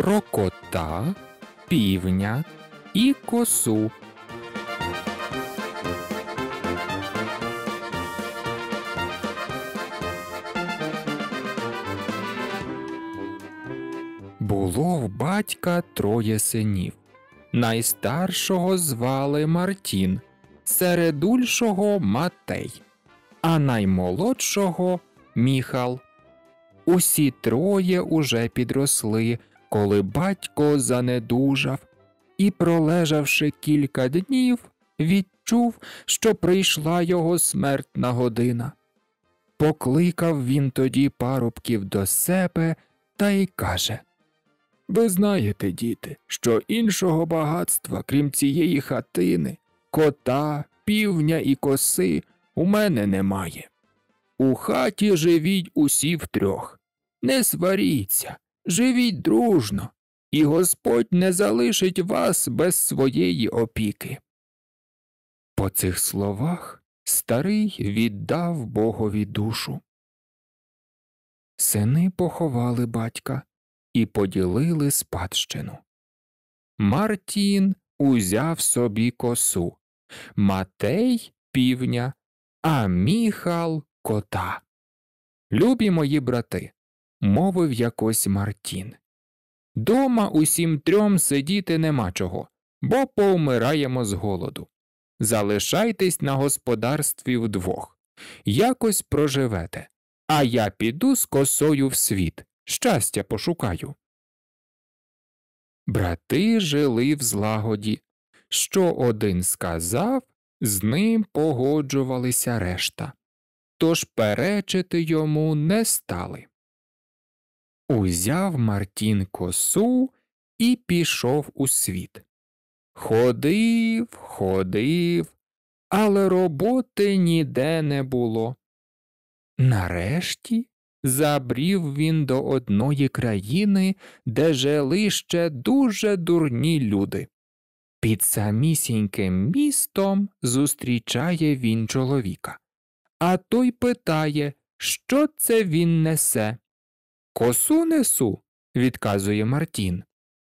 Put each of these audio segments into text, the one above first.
про кота, півня і косу. Було в батька троє синів. Найстаршого звали Мартін, середульшого Матей, а наймолодшого Міхал. Усі троє уже підросли коли батько занедужав і, пролежавши кілька днів, відчув, що прийшла його смертна година. Покликав він тоді парубків до себе та й каже Ви знаєте, діти, що іншого багатства, крім цієї хатини, кота, півня і коси у мене немає. У хаті живіть усі втрьох. Не сваріться, живіть дружно, і Господь не залишить вас без своєї опіки. По цих словах старий віддав богові душу. Сини поховали батька і поділили спадщину. Мартін узяв собі косу, Матей півня, а міхал кота. Любі мої брати, мовив якось Мартін. Дома усім трьом сидіти нема чого, бо повмираємо з голоду. Залишайтесь на господарстві вдвох, якось проживете, а я піду з косою в світ, щастя пошукаю. Брати жили в злагоді. Що один сказав, з ним погоджувалися решта, тож перечити йому не стали. Узяв Мартін косу і пішов у світ. Ходив, ходив, але роботи ніде не було. Нарешті забрів він до одної країни, де жили ще дуже дурні люди. Під самісіньким містом зустрічає він чоловіка. А той питає, що це він несе. Косу несу, відказує Мартін.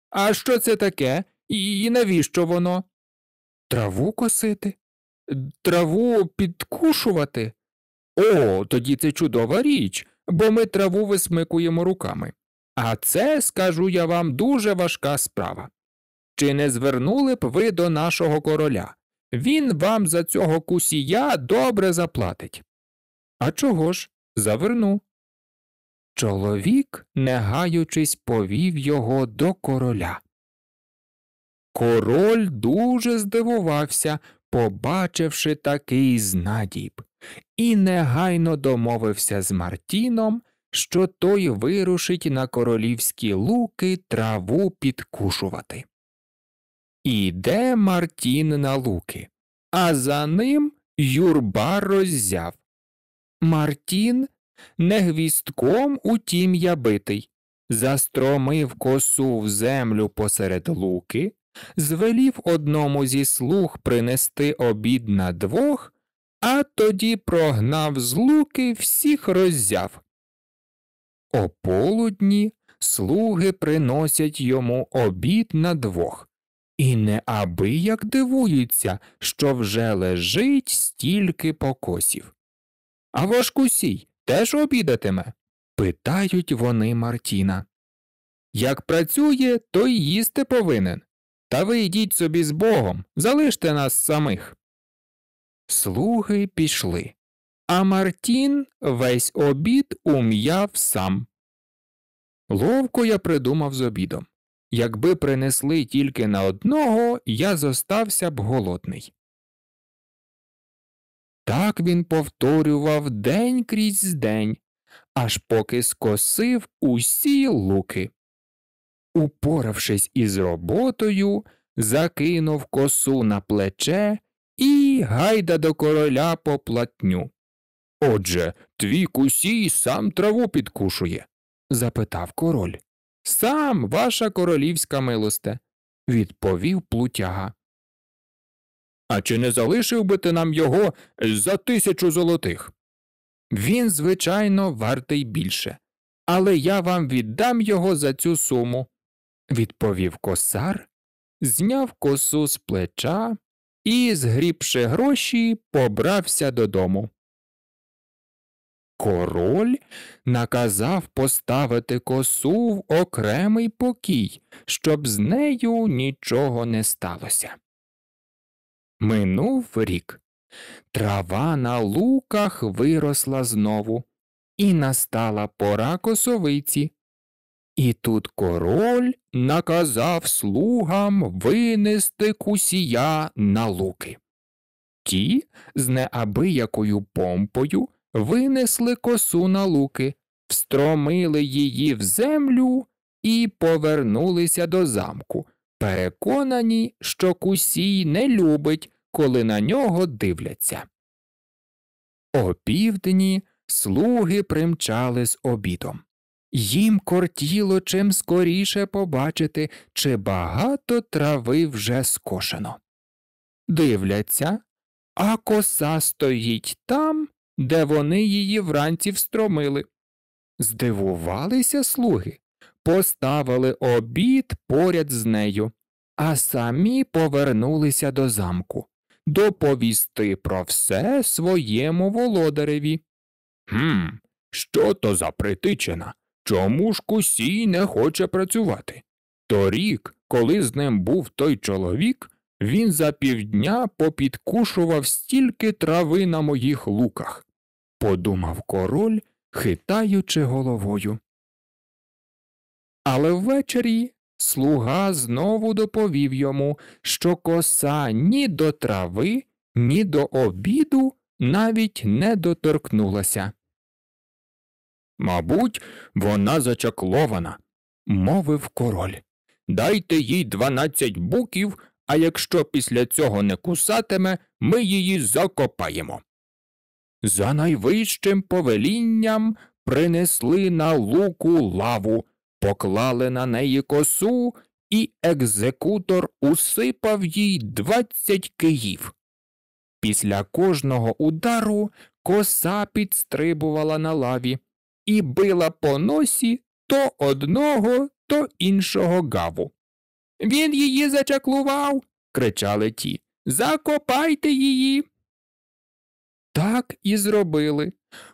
А що це таке? І навіщо воно? Траву косити? Траву підкушувати? О, тоді це чудова річ, бо ми траву висмикуємо руками. А це, скажу я вам, дуже важка справа. Чи не звернули б ви до нашого короля? Він вам за цього кусія добре заплатить. А чого ж? Заверну. Чоловік, не гаючись, повів його до короля. Король дуже здивувався, побачивши такий знадіб, і негайно домовився з Мартіном, що той вирушить на королівські луки траву підкушувати. Іде Мартін на луки, а за ним юрба роззяв. Мартін не гвістком, утім я битий, застромив косу в землю посеред луки, звелів одному зі слуг принести обід на двох, а тоді прогнав з луки всіх роззяв. О полудні слуги приносять йому обід на двох. І неабияк дивуються, що вже лежить стільки покосів. А важкусій, теж обідатиме? питають вони Мартіна. Як працює, то й їсти повинен. Та ви йдіть собі з богом, залиште нас самих. Слуги пішли, а Мартін весь обід ум'яв сам. Ловко я придумав з обідом. Якби принесли тільки на одного, я зостався б голодний. Так він повторював день крізь день, аж поки скосив усі луки. Упоравшись із роботою, закинув косу на плече і гайда до короля по платню. Отже, твій кусій сам траву підкушує? запитав король. Сам ваша королівська милосте, відповів плутяга. А чи не залишив би ти нам його за тисячу золотих? Він, звичайно, вартий більше, але я вам віддам його за цю суму, відповів косар, зняв косу з плеча і, згрібши гроші, побрався додому. Король наказав поставити косу в окремий покій, щоб з нею нічого не сталося. Минув рік. Трава на луках виросла знову, і настала пора косовиці. І тут король наказав слугам винести кусія на луки. Ті з неабиякою помпою винесли косу на луки, встромили її в землю і повернулися до замку, переконані, що кусій не любить, коли на нього дивляться. Опівдні слуги примчали з обідом. Їм кортіло чим скоріше побачити, чи багато трави вже скошено. Дивляться, а коса стоїть там, де вони її вранці встромили. Здивувалися слуги поставили обід поряд з нею, а самі повернулися до замку доповісти про все своєму володареві. «Хм, що то за притичина? Чому ж кусій не хоче працювати? Торік, коли з ним був той чоловік, він за півдня попідкушував стільки трави на моїх луках, подумав король, хитаючи головою. Але ввечері слуга знову доповів йому, що коса ні до трави, ні до обіду навіть не доторкнулася. Мабуть, вона зачаклована, мовив король. Дайте їй дванадцять буків, а якщо після цього не кусатиме, ми її закопаємо. За найвищим повелінням принесли на луку лаву поклали на неї косу, і екзекутор усипав їй двадцять київ. Після кожного удару коса підстрибувала на лаві і била по носі то одного, то іншого гаву. Він її зачаклував, кричали ті. Закопайте її. Так і зробили.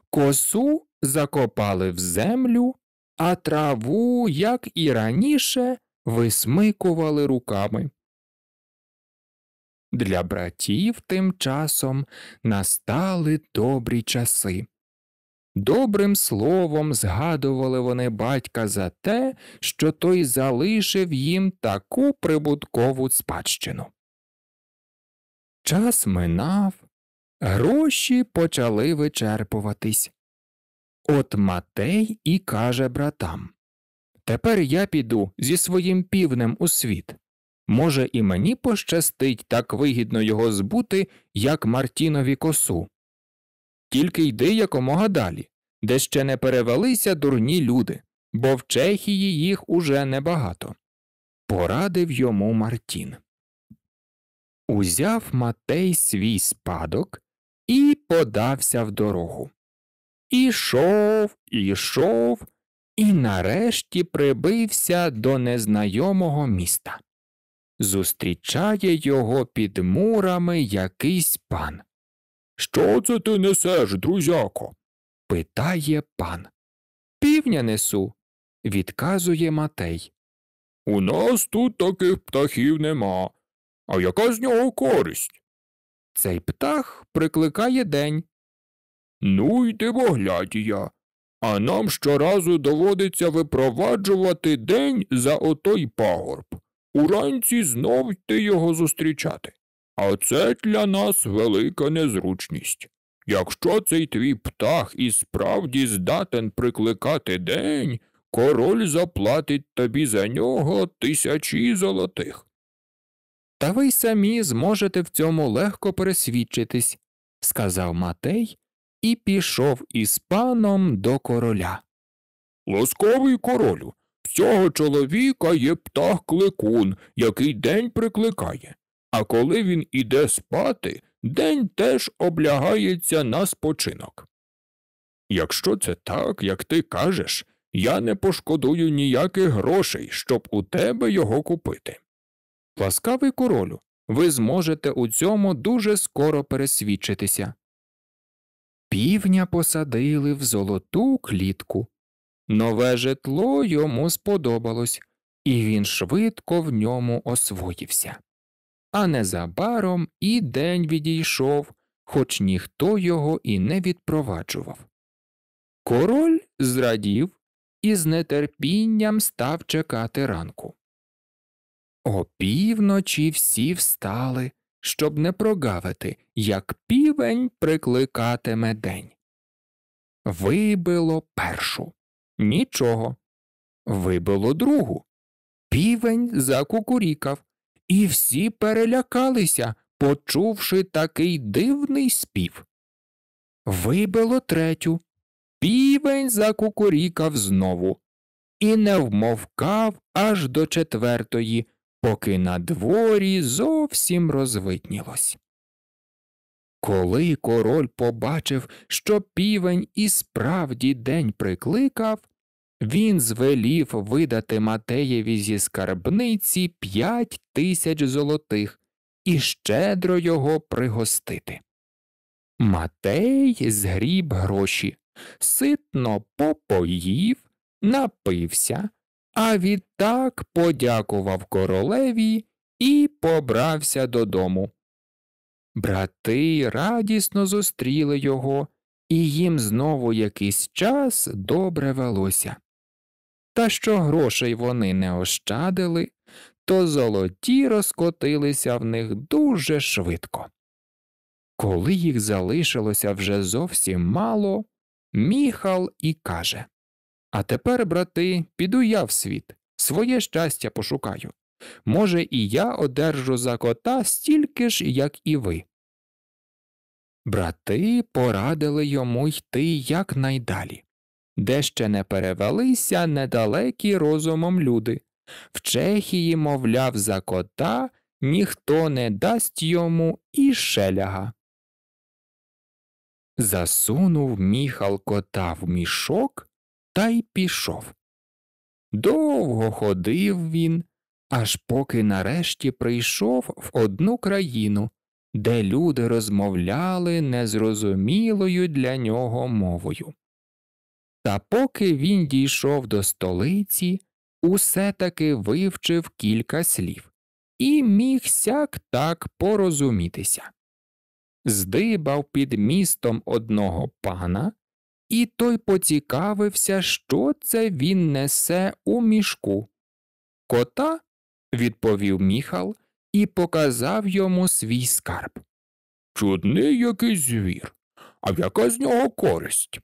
Косу закопали в землю, а траву, як і раніше, висмикували руками. Для братів тим часом настали добрі часи. Добрим словом згадували вони батька за те, що той залишив їм таку прибуткову спадщину. Час минав, гроші почали вичерпуватись. От Матей і каже братам Тепер я піду зі своїм півнем у світ. Може, і мені пощастить так вигідно його збути, як Мартінові косу. Тільки йди якомога далі, де ще не перевелися дурні люди, бо в Чехії їх уже небагато. Порадив йому Мартін. Узяв Матей свій спадок і подався в дорогу. Ішов, ішов і нарешті прибився до незнайомого міста. Зустрічає його під мурами якийсь пан. Що це ти несеш, друзяко? питає пан. Півня несу, відказує Матей. У нас тут таких птахів нема. А яка з нього користь? Цей птах прикликає день, Ну й дивоглядія. А нам щоразу доводиться випроваджувати день за отой пагорб. Уранці знов йти його зустрічати. А це для нас велика незручність. Якщо цей твій птах і справді здатен прикликати день, король заплатить тобі за нього тисячі золотих. Та ви самі зможете в цьому легко пересвідчитись, сказав Матей і пішов із паном до короля. Ласковий королю, всього чоловіка є птах кликун, який день прикликає, а коли він іде спати, день теж облягається на спочинок. Якщо це так, як ти кажеш, я не пошкодую ніяких грошей, щоб у тебе його купити. Ласкавий королю, ви зможете у цьому дуже скоро пересвідчитися. Півня посадили в золоту клітку. Нове житло йому сподобалось, і він швидко в ньому освоївся. А незабаром і день відійшов, хоч ніхто його і не відпроваджував. Король зрадів і з нетерпінням став чекати ранку. Опівночі всі встали, щоб не прогавити, як півень прикликатиме день. Вибило першу. Нічого. Вибило другу. Півень закукурікав, і всі перелякалися, почувши такий дивний спів. Вибило третю. Півень закукурікав знову і не вмовкав аж до четвертої, поки на дворі зовсім розвиднілось. Коли король побачив, що півень і справді день прикликав, він звелів видати Матеєві зі скарбниці п'ять тисяч золотих і щедро його пригостити. Матей згріб гроші, ситно попоїв, напився, а відтак подякував королеві і побрався додому. Брати радісно зустріли його, і їм знову якийсь час добре велося. Та що грошей вони не ощадили, то золоті розкотилися в них дуже швидко. Коли їх залишилося вже зовсім мало, міхал і каже а тепер, брати, піду я в світ, своє щастя пошукаю. Може, і я одержу за кота стільки ж, як і ви. Брати порадили йому йти якнайдалі, де ще не перевелися недалекі розумом люди. В Чехії, мовляв, за кота ніхто не дасть йому і шеляга. Засунув міхал кота в мішок та й пішов. Довго ходив він, аж поки нарешті прийшов в одну країну, де люди розмовляли незрозумілою для нього мовою. Та поки він дійшов до столиці, усе таки вивчив кілька слів і міг сяк так порозумітися. Здибав під містом одного пана, і той поцікавився, що це він несе у мішку. Кота, відповів міхал і показав йому свій скарб. Чудний якийсь звір, а яка з нього користь?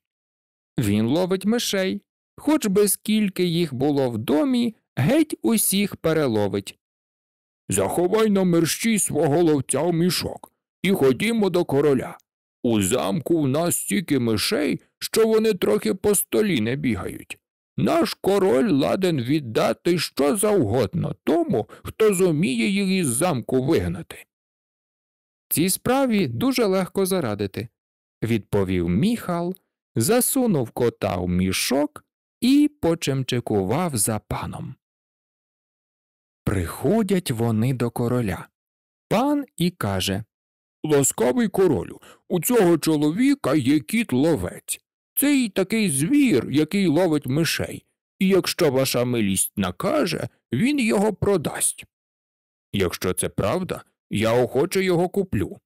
Він ловить мишей, хоч би скільки їх було в домі, геть усіх переловить. Заховай на мерщі свого ловця в мішок і ходімо до короля. У замку в нас стільки мишей, що вони трохи по столі не бігають. Наш король ладен віддати що завгодно тому, хто зуміє їх із замку вигнати. Цій справі дуже легко зарадити, відповів міхал, засунув кота в мішок і почемчикував за паном. Приходять вони до короля. Пан і каже Ласкавий королю, у цього чоловіка є кіт ловець. Цей такий звір, який ловить мишей, і якщо ваша милість накаже, він його продасть. Якщо це правда, я охоче його куплю.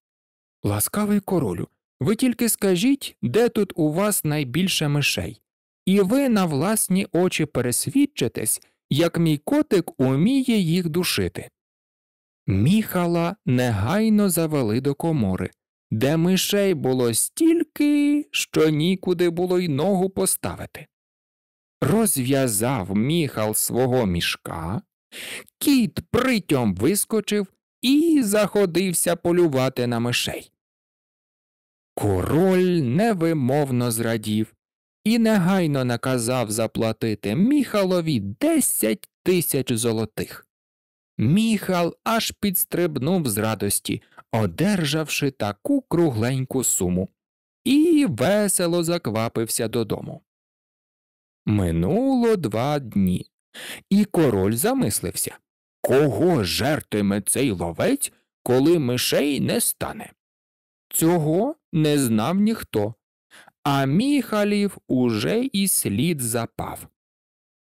Ласкавий королю, ви тільки скажіть, де тут у вас найбільше мишей, і ви на власні очі пересвідчитесь, як мій котик уміє їх душити. Міхала негайно завели до комори, де мишей було стільки, що нікуди було й ногу поставити. Розв'язав міхал свого мішка, кіт притьом вискочив і заходився полювати на мишей. Король невимовно зрадів і негайно наказав заплатити міхалові десять тисяч золотих. Міхал аж підстрибнув з радості, одержавши таку кругленьку суму, і весело заквапився додому. Минуло два дні, і король замислився кого жертиме цей ловець, коли мишей не стане? Цього не знав ніхто, а міхалів уже і слід запав.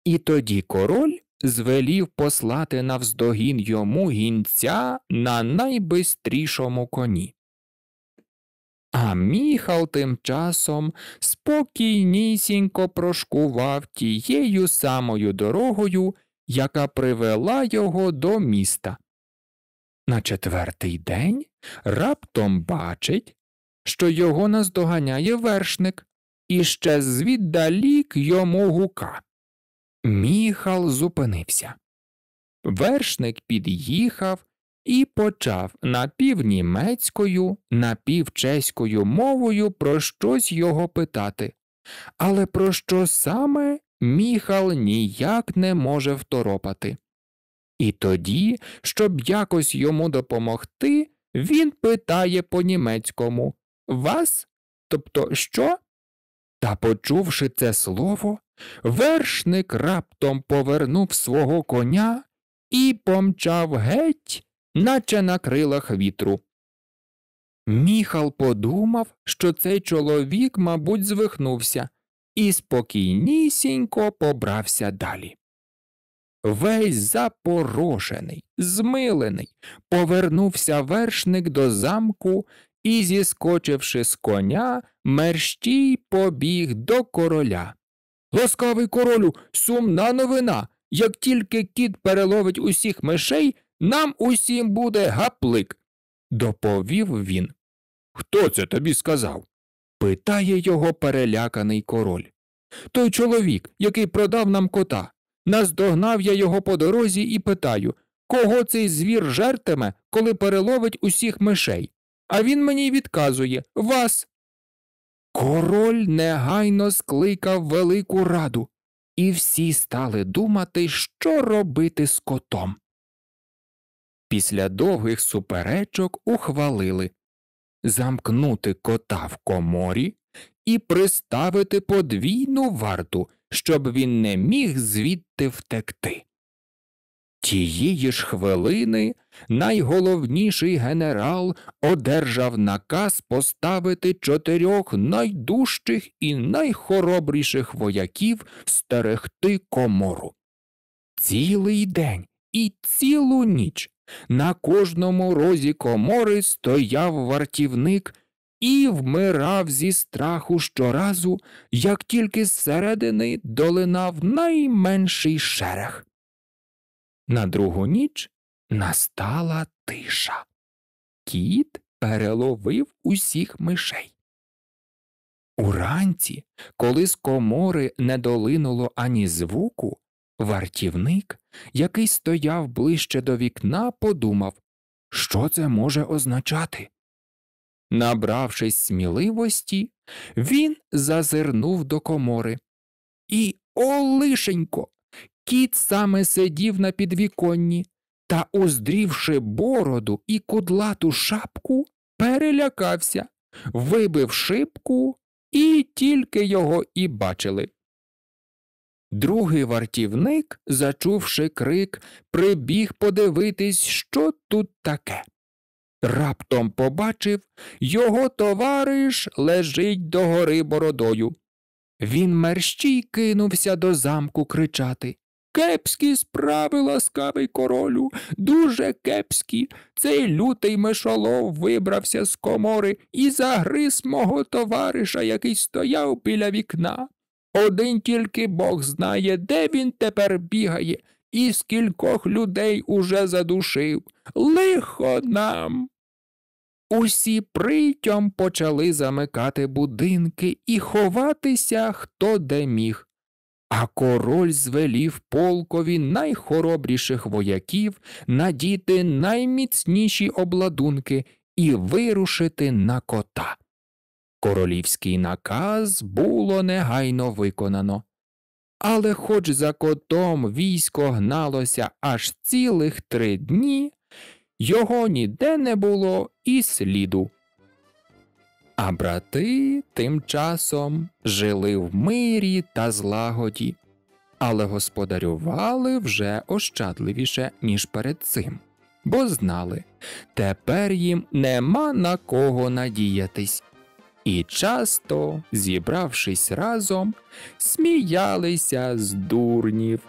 І тоді король звелів послати навздогін йому гінця на найбистрішому коні. А міхал тим часом спокійнісінько прошкував тією самою дорогою, яка привела його до міста. На четвертий день раптом бачить, що його наздоганяє вершник, і ще звіддалік йому гука. Міхал зупинився. Вершник під'їхав і почав напівнімецькою, напівчеською мовою про щось його питати, але про що саме міхал ніяк не може второпати. І тоді, щоб якось йому допомогти, він питає по німецькому Вас? Тобто що? Та, почувши це слово, вершник раптом повернув свого коня і помчав геть, наче на крилах вітру. Міхал подумав, що цей чоловік, мабуть, звихнувся, і спокійнісінько побрався далі. Весь запорошений, змилений, повернувся вершник до замку і, зіскочивши з коня, мерщій побіг до короля. Ласкавий королю, сумна новина. Як тільки кіт переловить усіх мишей, нам усім буде гаплик, доповів він. Хто це тобі сказав? питає його переляканий король. Той чоловік, який продав нам кота. Наздогнав я його по дорозі і питаю, кого цей звір жертиме, коли переловить усіх мишей а він мені відказує Вас. Король негайно скликав велику раду, і всі стали думати, що робити з котом. Після довгих суперечок ухвалили замкнути кота в коморі і приставити подвійну варту, щоб він не міг звідти втекти. Тієї ж хвилини найголовніший генерал одержав наказ поставити чотирьох найдужчих і найхоробріших вояків стерегти комору. Цілий день і цілу ніч на кожному розі комори стояв вартівник і вмирав зі страху щоразу, як тільки зсередини долинав найменший шерех. На другу ніч настала тиша. Кіт переловив усіх мишей. Уранці, коли з комори не долинуло ані звуку, вартівник, який стояв ближче до вікна, подумав, що це може означати. Набравшись сміливості, він зазирнув до комори. І, о лишенько, Кіт саме сидів на підвіконні та, оздрівши бороду і кудлату шапку, перелякався, вибив шибку, і тільки його і бачили. Другий вартівник, зачувши крик, прибіг подивитись, що тут таке. Раптом побачив його товариш лежить догори бородою. Він мерщій кинувся до замку кричати Кепські справи, ласкавий королю, дуже кепські. Цей лютий мишолов вибрався з комори і загриз мого товариша, який стояв біля вікна. Один тільки бог знає, де він тепер бігає, і скількох людей уже задушив. Лихо нам. Усі притьом почали замикати будинки і ховатися хто де міг. А король звелів полкові найхоробріших вояків надіти найміцніші обладунки і вирушити на кота. Королівський наказ було негайно виконано. Але хоч за котом військо гналося аж цілих три дні, його ніде не було і сліду. А брати тим часом жили в мирі та злагоді, але господарювали вже ощадливіше, ніж перед цим, бо знали, тепер їм нема на кого надіятись. І часто, зібравшись разом, сміялися з дурнів.